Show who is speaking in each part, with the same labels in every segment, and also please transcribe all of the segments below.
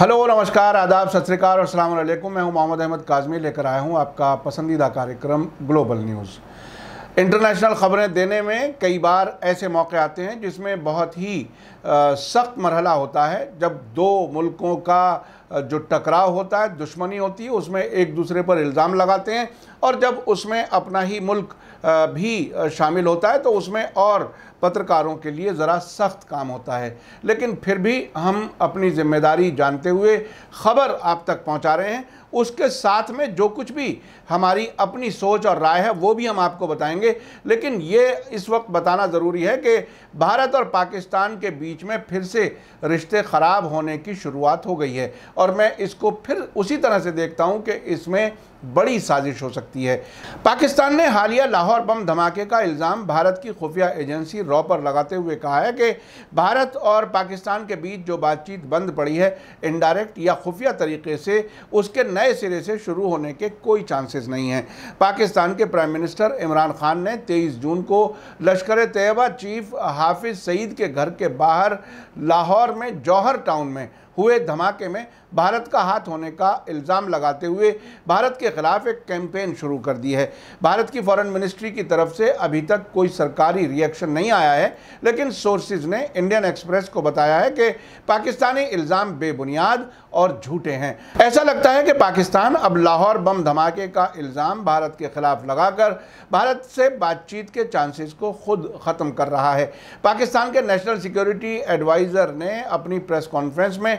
Speaker 1: hello नमस्कार आदाब सत और अस्सलाम वालेकुम मैं हूं मोहम्मद अहमद काजमी लेकर आया हूं आपका पसंदीदा कार्यक्रम ग्लोबल न्यूज़ इंटरनेशनल ख़बरें देने में कई बार ऐसे मौके आते हैं जिसमें बहुत ही सख्त मरहला होता है जब दो मुल्कों का जो टकराव होता है दुश्मनी होती है उसमें एक दूसरे पर इल्ज़ाम लगाते हैं और जब उसमें अपना ही मुल्क भी शामिल होता है तो उसमें और पत्रकारों के लिए ज़रा सख्त काम होता है लेकिन फिर भी हम अपनी जिम्मेदारी जानते हुए ख़बर आप तक पहुंचा रहे हैं उसके साथ में जो कुछ भी हमारी अपनी सोच और राय है वो भी हम आपको बताएंगे लेकिन ये इस वक्त बताना ज़रूरी है कि भारत और पाकिस्तान के बीच में फिर से रिश्ते ख़राब होने की शुरुआत हो गई है और मैं इसको फिर उसी तरह से देखता हूँ कि इसमें बड़ी साजिश हो सकती है पाकिस्तान ने हालिया लाहौर बम धमाके का इल्ज़ाम भारत की खुफिया एजेंसी रॉ पर लगाते हुए कहा है कि भारत और पाकिस्तान के बीच जो बातचीत बंद पड़ी है इनडायरेक्ट या खुफिया तरीके से उसके नए सिरे से शुरू होने के कोई चांसेस नहीं हैं पाकिस्तान के प्राइम मिनिस्टर इमरान खान ने तेईस जून को लश्कर तैयबा चीफ हाफिज सईद के घर के बाहर लाहौर में जौहर टाउन में हुए धमाके में भारत का हाथ होने का इल्ज़ाम लगाते हुए भारत के ख़िलाफ़ एक कैंपेन शुरू कर दी है भारत की फॉरेन मिनिस्ट्री की तरफ से अभी तक कोई सरकारी रिएक्शन नहीं आया है लेकिन सोर्सेज ने इंडियन एक्सप्रेस को बताया है कि पाकिस्तानी इल्ज़ाम बेबुनियाद और झूठे हैं ऐसा लगता है कि पाकिस्तान अब लाहौर बम धमाके का इल्ज़ाम भारत के ख़िलाफ़ लगाकर भारत से बातचीत के चांसेस को खुद ख़त्म कर रहा है पाकिस्तान के नेशनल सिक्योरिटी एडवाइज़र ने अपनी प्रेस कॉन्फ्रेंस में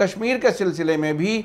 Speaker 1: कश्मीर के सिलसिले में भी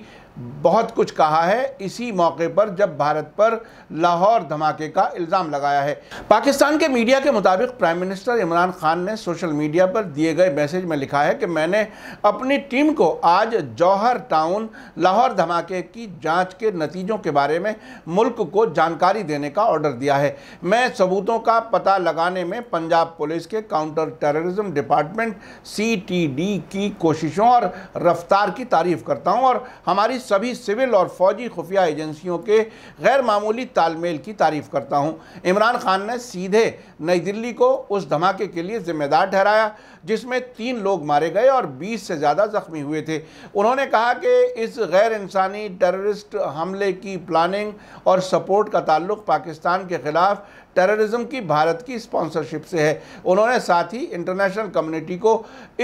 Speaker 1: बहुत कुछ कहा है इसी मौके पर जब भारत पर लाहौर धमाके का इल्ज़ाम लगाया है पाकिस्तान के मीडिया के मुताबिक प्राइम मिनिस्टर इमरान खान ने सोशल मीडिया पर दिए गए मैसेज में लिखा है कि मैंने अपनी टीम को आज जौहर टाउन लाहौर धमाके की जांच के नतीजों के बारे में मुल्क को जानकारी देने का ऑर्डर दिया है मैं सबूतों का पता लगाने में पंजाब पुलिस के काउंटर टेररिज्म डिपार्टमेंट सी की कोशिशों और रफ्तार सरकार की तारीफ करता हूं और हमारी सभी सिविल और फौजी खुफिया एजेंसियों के गैर मामूली तालमेल की तारीफ करता हूं इमरान खान ने सीधे नई दिल्ली को उस धमाके के लिए जिम्मेदार ठहराया जिसमें तीन लोग मारे गए और बीस से ज़्यादा ज़ख्मी हुए थे उन्होंने कहा कि इस गैर इंसानी टेररिस्ट हमले की प्लानिंग और सपोर्ट का ताल्लुक पाकिस्तान के ख़िलाफ़ टेररिज्म की भारत की स्पॉन्सरशिप से है उन्होंने साथ ही इंटरनेशनल कम्युनिटी को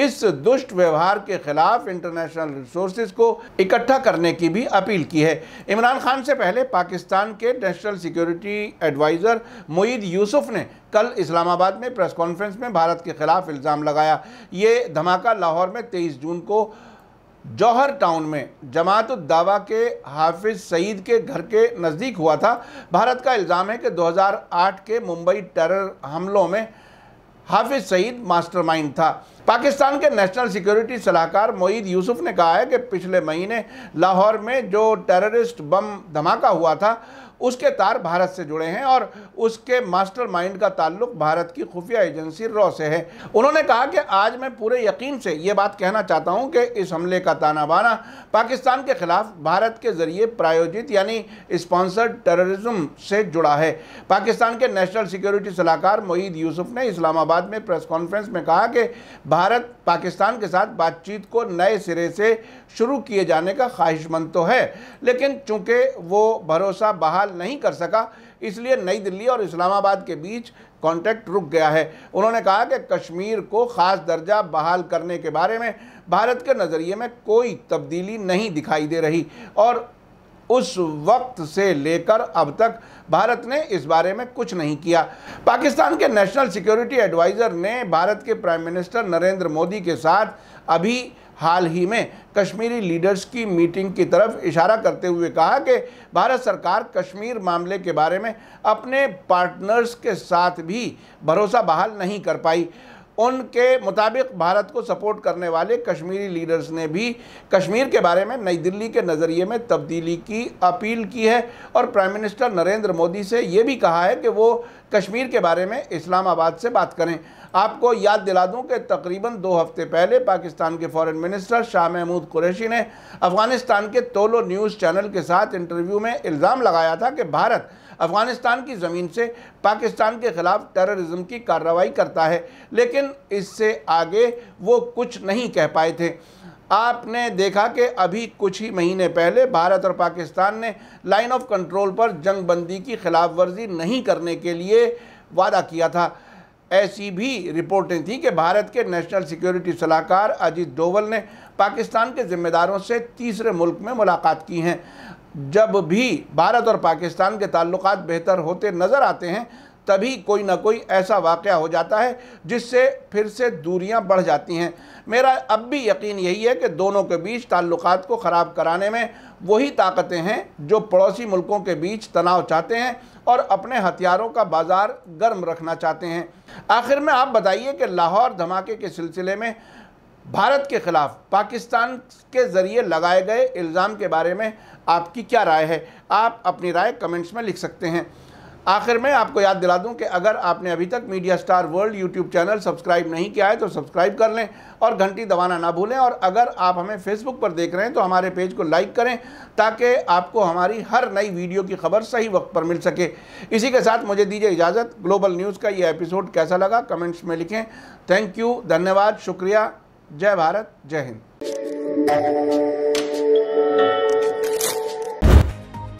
Speaker 1: इस दुष्ट व्यवहार के ख़िलाफ़ इंटरनेशनल नेशनल रिसोर्सेज को इकट्ठा करने की भी अपील की है इमरान खान से पहले पाकिस्तान के national security adviser Moeed Yusuf ने कल इस्लामाबाद में प्रेस कॉन्फ्रेंस में भारत के खिलाफ इल्ज़ाम लगाया ये धमाका लाहौर में तेईस जून को जौहर टाउन में जमात दावा के हाफिज सईद के घर के नज़दीक हुआ था भारत का इल्ज़ाम है कि 2008 के मुंबई टेरर हमलों में हाफिज सईद मास्टरमाइंड था पाकिस्तान के नेशनल सिक्योरिटी सलाहकार मोईद यूसुफ ने कहा है कि पिछले महीने लाहौर में जो टेररिस्ट बम धमाका हुआ था उसके तार भारत से जुड़े हैं और उसके मास्टरमाइंड का ताल्लुक भारत की खुफिया एजेंसी रॉ से है उन्होंने कहा कि आज मैं पूरे यकीन से ये बात कहना चाहता हूँ कि इस हमले का ताना बाना पाकिस्तान के खिलाफ भारत के जरिए प्रायोजित यानी स्पॉन्सर्ड टेररिज्म से जुड़ा है पाकिस्तान के नेशनल सिक्योरिटी सलाहकार मोईद यूसुफ ने इस्लामाबाद में प्रेस कॉन्फ्रेंस में कहा कि भारत पाकिस्तान के साथ बातचीत को नए सिरे से शुरू किए जाने का ख्वाहिशमंद तो है लेकिन चूंकि वो भरोसा बहाल नहीं कर सका इसलिए नई दिल्ली और इस्लामाबाद के बीच कॉन्ट्रैक्ट रुक गया है उन्होंने कहा कि कश्मीर को ख़ास दर्जा बहाल करने के बारे में भारत के नज़रिए में कोई तब्दीली नहीं दिखाई दे रही और उस वक्त से लेकर अब तक भारत ने इस बारे में कुछ नहीं किया पाकिस्तान के नेशनल सिक्योरिटी एडवाइज़र ने भारत के प्राइम मिनिस्टर नरेंद्र मोदी के साथ अभी हाल ही में कश्मीरी लीडर्स की मीटिंग की तरफ इशारा करते हुए कहा कि भारत सरकार कश्मीर मामले के बारे में अपने पार्टनर्स के साथ भी भरोसा बहाल नहीं कर पाई उनके मुताबिक भारत को सपोर्ट करने वाले कश्मीरी लीडर्स ने भी कश्मीर के बारे में नई दिल्ली के नज़रिए में तब्दीली की अपील की है और प्राइम मिनिस्टर नरेंद्र मोदी से ये भी कहा है कि वो कश्मीर के बारे में इस्लामाबाद से बात करें आपको याद दिला दूँ कि तकरीबन दो हफ्ते पहले पाकिस्तान के फॉरेन मिनिस्टर शाह महमूद कुरैशी ने अफ़गानिस्तान के तोलो न्यूज़ चैनल के साथ इंटरव्यू में इल्ज़ाम लगाया था कि भारत अफ़गानिस्तान की ज़मीन से पाकिस्तान के ख़िलाफ़ टेररिज्म की कार्रवाई करता है लेकिन इससे आगे वो कुछ नहीं कह पाए थे आपने देखा कि अभी कुछ ही महीने पहले भारत और पाकिस्तान ने लाइन ऑफ कंट्रोल पर जंग बंदी की खिलाफ वर्जी नहीं करने के लिए वादा किया था ऐसी भी रिपोर्टें थीं कि भारत के नेशनल सिक्योरिटी सलाहकार अजीत डोवल ने पाकिस्तान के जिम्मेदारों से तीसरे मुल्क में मुलाकात की हैं जब भी भारत और पाकिस्तान के ताल्लुक बेहतर होते नज़र आते हैं तभी कोई ना कोई ऐसा वाक़ हो जाता है जिससे फिर से दूरियां बढ़ जाती हैं मेरा अब भी यकीन यही है कि दोनों के बीच ताल्लुक़ को ख़राब कराने में वही ताकतें हैं जो पड़ोसी मुल्कों के बीच तनाव चाहते हैं और अपने हथियारों का बाज़ार गर्म रखना चाहते हैं आखिर में आप बताइए कि लाहौर धमाके के सिलसिले में भारत के ख़िलाफ़ पाकिस्तान के ज़रिए लगाए गए इल्ज़ाम के बारे में आपकी क्या राय है आप अपनी राय कमेंट्स में लिख सकते हैं आखिर में आपको याद दिला दूं कि अगर आपने अभी तक media star world YouTube channel subscribe नहीं किया है तो सब्सक्राइब कर लें और घंटी दबाना ना भूलें और अगर आप हमें फेसबुक पर देख रहे हैं तो हमारे पेज को लाइक करें ताकि आपको हमारी हर नई वीडियो की खबर सही वक्त पर मिल सके इसी के साथ मुझे दीजिए इजाज़त ग्लोबल न्यूज़ का ये एपिसोड कैसा लगा कमेंट्स में लिखें थैंक यू धन्यवाद शुक्रिया जय भारत जय हिंद